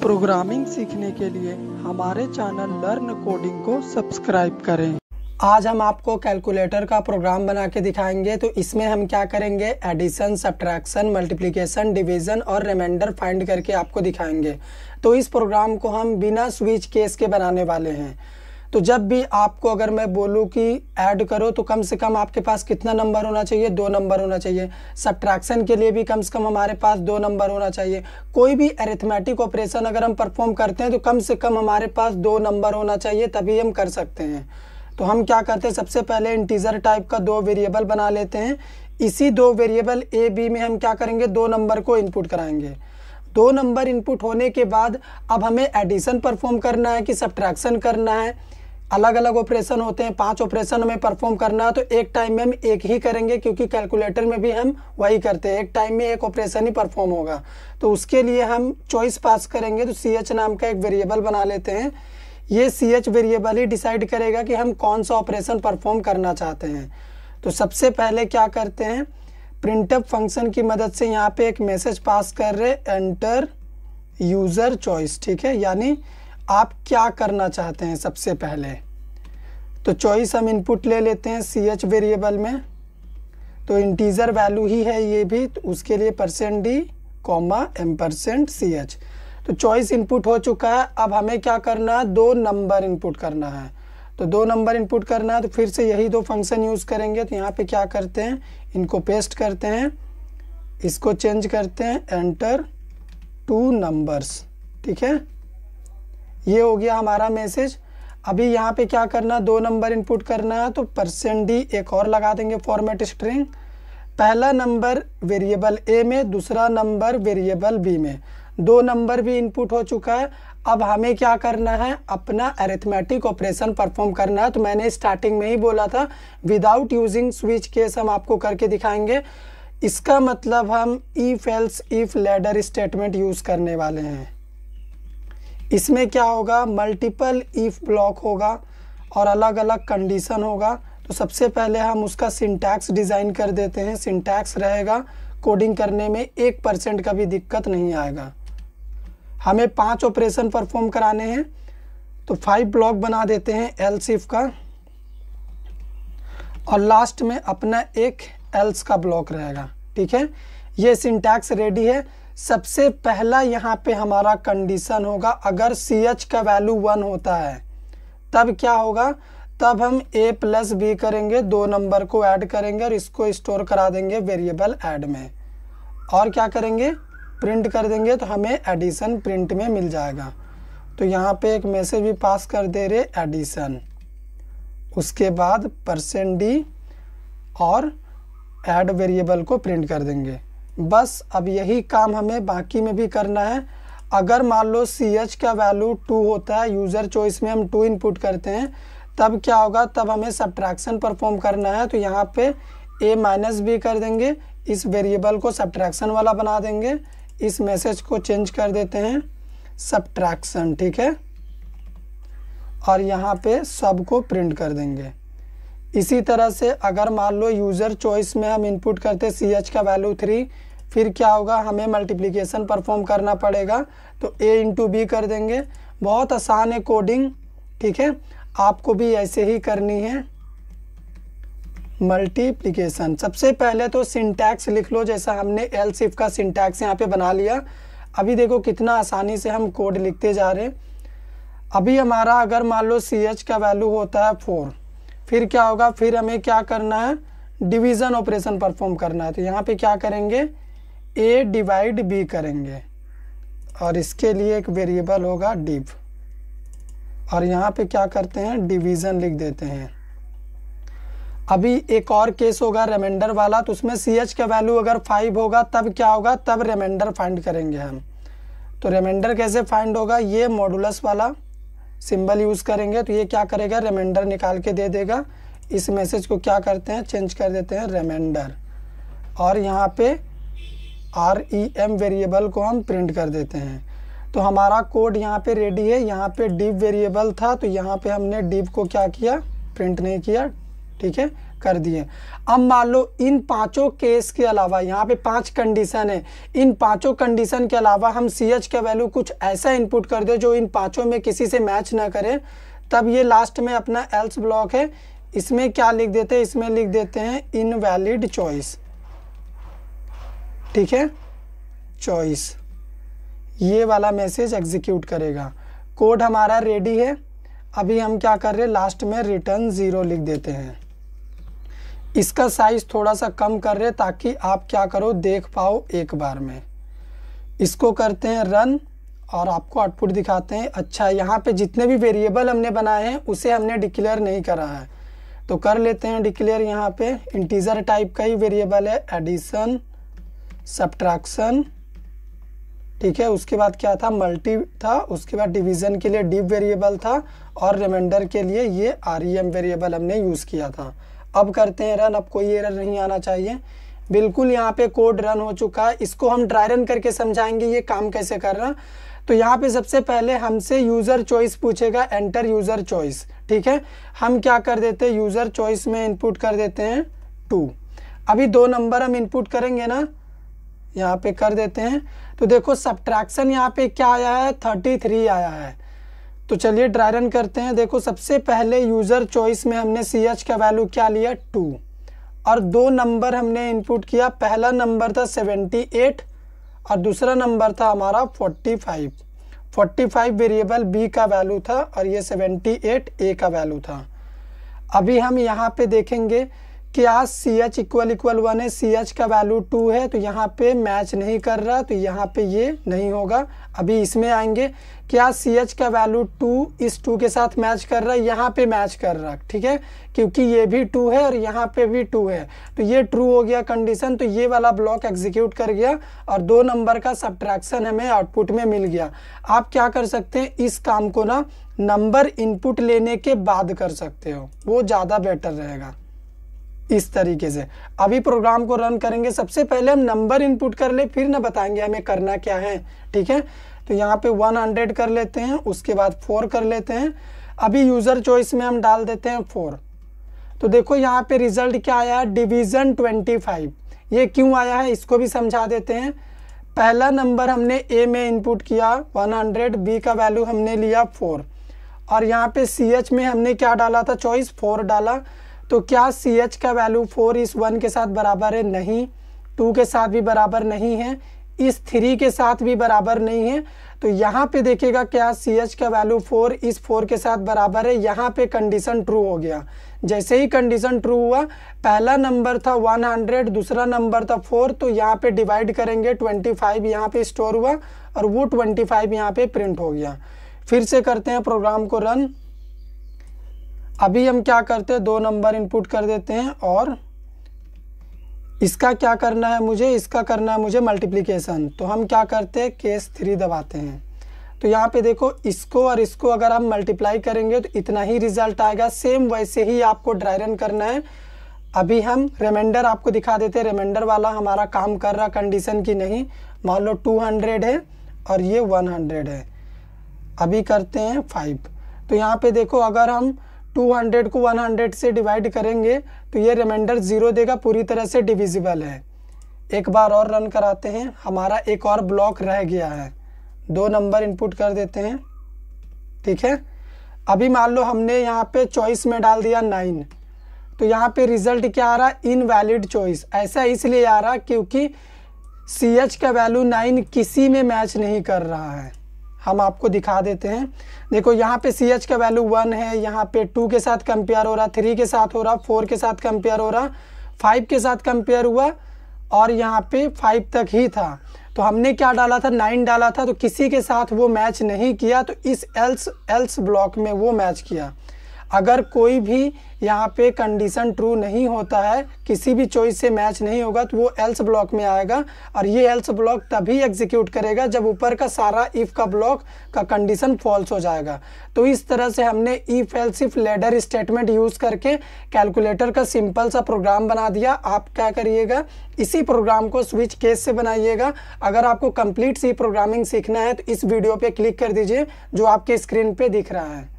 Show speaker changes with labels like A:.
A: programming सीखने के लिए हमारे चैनल लर्न कोडिंग को सब्सक्राइब करें आज हम आपको कैलकुलेटर का प्रोग्राम बना के दिखाएंगे तो इसमें हम क्या करेंगे एडिशन सब्ट्रैक्शन मल्टीप्लिकेशन डिवीजन और रिमाइंडर फाइंड करके आपको दिखाएंगे तो इस प्रोग्राम को हम बिना स्विच केस के बनाने वाले हैं तो जब भी आपको अगर मैं बोलूँ कि ऐड करो तो कम से कम आपके पास कितना नंबर होना चाहिए दो नंबर होना चाहिए सब्ट्रैक्शन के लिए भी कम से कम हमारे पास दो नंबर होना चाहिए कोई भी एरिथमेटिक ऑपरेशन अगर हम परफॉर्म करते हैं तो कम से कम हमारे पास दो नंबर होना चाहिए तभी हम कर सकते हैं तो हम क्या करते हैं सबसे पहले इंटीजर टाइप का दो वेरिएबल बना लेते हैं इसी दो वेरिएबल ए बी में हम क्या करेंगे दो नंबर को इनपुट कराएंगे दो नंबर इनपुट होने के बाद अब हमें एडिशन परफॉर्म करना है कि सब्ट्रैक्शन करना है अलग अलग ऑपरेशन होते हैं पांच ऑपरेशन हमें परफॉर्म करना है तो एक टाइम में हम एक ही करेंगे क्योंकि कैलकुलेटर में भी हम वही करते हैं एक टाइम में एक ऑपरेशन ही परफॉर्म होगा तो उसके लिए हम चॉइस पास करेंगे तो सी एच नाम का एक वेरिएबल बना लेते हैं ये सी एच वेरिएबल ही डिसाइड करेगा कि हम कौन सा ऑपरेशन परफॉर्म करना चाहते हैं तो सबसे पहले क्या करते हैं प्रिंटअप फंक्शन की मदद से यहाँ पे एक मैसेज पास कर रहे एंटर यूज़र चॉइस ठीक है यानी आप क्या करना चाहते हैं सबसे पहले तो चॉइस हम इनपुट ले लेते हैं सी एच वेरिएबल में तो इंटीज़र वैल्यू ही है ये भी तो उसके लिए percent D comma M percent C H तो चॉइस इनपुट हो चुका है अब हमें क्या करना है दो नंबर इनपुट करना है तो दो नंबर इनपुट करना है तो फिर से यही दो फंक्शन यूज़ करेंगे तो यहाँ पे क्या करते हैं इनको पेस्ट करते हैं इसको चेंज करते हैं एंटर टू नंबर्स ठीक है ये हो गया हमारा मैसेज अभी यहाँ पे क्या करना दो नंबर इनपुट करना है तो परसेंट डी एक और लगा देंगे फॉर्मेट स्ट्रिंग पहला नंबर वेरिएबल ए में दूसरा नंबर वेरिएबल बी में दो नंबर भी इनपुट हो चुका है अब हमें क्या करना है अपना एरिथमेटिक ऑपरेशन परफॉर्म करना है तो मैंने स्टार्टिंग में ही बोला था विदाउट यूजिंग स्विच केस हम आपको करके दिखाएंगे इसका मतलब हम if else if ladder statement use करने वाले हैं इसमें क्या होगा मल्टीपल इफ़ ब्लॉक होगा और अलग अलग कंडीशन होगा तो सबसे पहले हम उसका सिंटैक्स डिज़ाइन कर देते हैं सिंटैक्स रहेगा कोडिंग करने में एक परसेंट का भी दिक्कत नहीं आएगा हमें पांच ऑपरेशन परफॉर्म कराने हैं तो फाइव ब्लॉक बना देते हैं एल सिफ का और लास्ट में अपना एक एल्स का ब्लॉक रहेगा ठीक है ये सिंटैक्स रेडी है सबसे पहला यहाँ पे हमारा कंडीशन होगा अगर सी एच का वैल्यू वन होता है तब क्या होगा तब हम ए प्लस बी करेंगे दो नंबर को ऐड करेंगे और इसको स्टोर करा देंगे वेरिएबल ऐड में और क्या करेंगे प्रिंट कर देंगे तो हमें एडिशन प्रिंट में मिल जाएगा तो यहाँ पे एक मैसेज भी पास कर दे रहे एडिशन उसके बाद परसेंट डी और एड वेरिएबल को प्रिंट कर देंगे बस अब यही काम हमें बाकी में भी करना है अगर मान लो सी एच का वैल्यू टू होता है यूज़र चॉइस में हम टू इनपुट करते हैं तब क्या होगा तब हमें सब्ट्रैक्शन परफॉर्म करना है तो यहाँ पे ए माइनस बी कर देंगे इस वेरिएबल को सब्ट्रैक्शन वाला बना देंगे इस मैसेज को चेंज कर देते हैं सब्ट्रैक्शन ठीक है और यहाँ पे सब को प्रिंट कर देंगे इसी तरह से अगर मान लो यूज़र चॉइस में हम इनपुट करते सी एच का वैल्यू थ्री फिर क्या होगा हमें मल्टीप्लीकेशन परफॉर्म करना पड़ेगा तो ए इंटू बी कर देंगे बहुत आसान है कोडिंग ठीक है आपको भी ऐसे ही करनी है मल्टीप्लीकेशन सबसे पहले तो सिंटैक्स लिख लो जैसा हमने एल सिफ का सिंटैक्स यहाँ पे बना लिया अभी देखो कितना आसानी से हम कोड लिखते जा रहे हैं अभी हमारा अगर मान लो सी एच का वैल्यू होता है फोर फिर क्या होगा फिर हमें क्या करना है डिवीज़न ऑपरेशन परफॉर्म करना है तो यहाँ पे क्या करेंगे ए डिवाइड बी करेंगे और इसके लिए एक वेरिएबल होगा डिव और यहाँ पे क्या करते हैं डिवीज़न लिख देते हैं अभी एक और केस होगा रेमेंडर वाला तो उसमें सी एच का वैल्यू अगर फाइव होगा तब क्या होगा तब रेमेंडर फाइंड करेंगे हम तो रेमेंडर कैसे फाइंड होगा ये मॉडुलस वाला सिंबल यूज़ करेंगे तो ये क्या करेगा रेमेंडर निकाल के दे देगा इस मैसेज को क्या करते हैं चेंज कर देते हैं रेमेंडर और यहाँ पे आर ई एम वेरिएबल को हम प्रिंट कर देते हैं तो हमारा कोड यहाँ पे रेडी है यहाँ पे डिप वेरिएबल था तो यहाँ पे हमने डिप को क्या किया प्रिंट नहीं किया ठीक है कर दिए अब मान लो इन पांचों केस के अलावा यहाँ पे पांच कंडीशन है इन पांचों कंडीशन के अलावा हम सी एच का वैल्यू कुछ ऐसा इनपुट कर दे जो इन पांचों में किसी से मैच ना करे तब ये लास्ट में अपना एल्स ब्लॉक है इसमें क्या लिख देते हैं इसमें लिख देते हैं इनवैलिड चॉइस ठीक है चॉइस ये वाला मैसेज एग्जीक्यूट करेगा कोड हमारा रेडी है अभी हम क्या कर रहे हैं लास्ट में रिटर्न ज़ीरो लिख देते हैं इसका साइज़ थोड़ा सा कम कर रहे ताकि आप क्या करो देख पाओ एक बार में इसको करते हैं रन और आपको आउटपुट दिखाते हैं अच्छा यहाँ पे जितने भी वेरिएबल हमने बनाए हैं उसे हमने डिक्लेयर नहीं करा है तो कर लेते हैं डिक्लेयर यहाँ पे इंटीजर टाइप का ही वेरिएबल है एडिशन सब्ट्रैक्शन ठीक है उसके बाद क्या था मल्टी था उसके बाद डिवीजन के लिए डीप वेरिएबल था और रिमाइंडर के लिए ये आर वेरिएबल हमने यूज़ किया था अब करते हैं रन अब कोई एरर नहीं आना चाहिए बिल्कुल यहाँ पे कोड रन हो चुका है इसको हम ड्राई रन करके समझाएंगे ये काम कैसे कर रहा तो यहाँ पे सबसे पहले हमसे यूज़र चॉइस पूछेगा एंटर यूज़र चॉइस ठीक है हम क्या कर देते हैं यूज़र चॉइस में इनपुट कर देते हैं टू अभी दो नंबर हम इनपुट करेंगे ना यहाँ पे कर देते हैं तो देखो सब्ट्रैक्शन यहाँ पे क्या आया है थर्टी थ्री आया है तो चलिए ड्राई रन करते हैं देखो सबसे पहले यूज़र चॉइस में हमने सी एच का वैल्यू क्या लिया टू और दो नंबर हमने इनपुट किया पहला नंबर था सेवेंटी एट और दूसरा नंबर था हमारा forty five forty five variable B का वैल्यू था और ये सेवेंटी एट ए का वैल्यू था अभी हम यहाँ पे देखेंगे क्या C H equal equal one है सी एच का वैल्यू टू है तो यहाँ पे मैच नहीं कर रहा तो यहाँ पे ये नहीं होगा अभी इसमें आएंगे क्या सी एच का वैल्यू टू इस टू के साथ मैच कर रहा है यहाँ पे मैच कर रहा है ठीक है क्योंकि ये भी टू है और यहाँ पे भी टू है तो ये ट्रू हो गया कंडीशन तो ये वाला ब्लॉक एग्जीक्यूट कर गया और दो नंबर का सब्ट्रैक्शन हमें आउटपुट में मिल गया आप क्या कर सकते हैं इस काम को ना नंबर इनपुट लेने के बाद कर सकते हो वो ज़्यादा बेटर रहेगा इस तरीके से अभी प्रोग्राम को रन करेंगे सबसे पहले हम नंबर इनपुट कर ले फिर ना बताएंगे हमें करना क्या है ठीक है तो यहाँ पे वन हंड्रेड कर लेते हैं उसके बाद फोर कर लेते हैं अभी यूज़र चॉइस में हम डाल देते हैं फोर तो देखो यहाँ पे रिजल्ट क्या आया है ट्वेंटी फाइव ये क्यों आया है इसको भी समझा देते हैं पहला नंबर हमने ए में इनपुट किया वन हंड्रेड बी का वैल्यू हमने लिया फोर और यहाँ पे सी एच में हमने क्या डाला था चॉइस फोर डाला तो क्या सी एच का वैल्यू फोर इस वन के साथ बराबर है नहीं टू के साथ भी बराबर नहीं है इस थ्री के साथ भी बराबर नहीं है तो यहाँ पे देखिएगा क्या सी एच का वैल्यू फोर इस फोर के साथ बराबर है यहाँ पे कंडीशन ट्रू हो गया जैसे ही कंडीशन ट्रू हुआ पहला नंबर था वन हंड्रेड दूसरा नंबर था फोर तो यहाँ पे डिवाइड करेंगे ट्वेंटी फाइव यहाँ पे स्टोर हुआ और वो ट्वेंटी फाइव यहाँ पे प्रिंट हो गया फिर से करते हैं प्रोग्राम को रन अभी हम क्या करते हैं दो नंबर इनपुट कर देते हैं और इसका क्या करना है मुझे इसका करना है मुझे मल्टीप्लिकेशन तो हम क्या करते हैं केस थ्री दबाते हैं तो यहाँ पे देखो इसको और इसको अगर हम मल्टीप्लाई करेंगे तो इतना ही रिजल्ट आएगा सेम वैसे ही आपको ड्राई रन करना है अभी हम रिमाइंडर आपको दिखा देते हैं रिमाइंडर वाला हमारा काम कर रहा कंडीशन की नहीं मान लो हंड्रेड है और ये हंड्रेड है अभी करते हैं फाइव तो यहाँ पे देखो अगर हम 200 को 100 से डिवाइड करेंगे तो ये रिमाइंडर ज़ीरो देगा पूरी तरह से डिविजिबल है एक बार और रन कराते हैं हमारा एक और ब्लॉक रह गया है दो नंबर इनपुट कर देते हैं ठीक है अभी मान लो हमने यहाँ पे चॉइस में डाल दिया नाइन तो यहाँ पे रिजल्ट क्या आ रहा है इनवैलिड चॉइस ऐसा इसलिए आ रहा क्योंकि सी एच का वैल्यू नाइन किसी में मैच नहीं कर रहा है हम आपको दिखा देते हैं देखो यहाँ पे सी एच का वैल्यू वन है यहाँ पे टू के साथ कंपेयर हो रहा थ्री के साथ हो रहा फोर के साथ कंपेयर हो रहा फाइव के साथ कंपेयर हुआ और यहाँ पे फाइव तक ही था तो हमने क्या डाला था नाइन डाला था तो किसी के साथ वो मैच नहीं किया तो इस एल्स एल्स ब्लॉक में वो मैच किया अगर कोई भी यहाँ पे कंडीशन ट्रू नहीं होता है किसी भी चॉइस से मैच नहीं होगा तो वो एल्स ब्लॉक में आएगा और ये एल्स ब्लॉक तभी एग्जीक्यूट करेगा जब ऊपर का सारा इफ़ का ब्लॉक का कंडीशन फॉल्स हो जाएगा तो इस तरह से हमने if else if ladder statement use करके कैलकुलेटर का सिंपल सा प्रोग्राम बना दिया आप क्या करिएगा इसी प्रोग्राम को स्विच केस से बनाइएगा अगर आपको कंप्लीट सी प्रोग्रामिंग सीखना है तो इस वीडियो पे क्लिक कर दीजिए जो आपके स्क्रीन पे दिख रहा है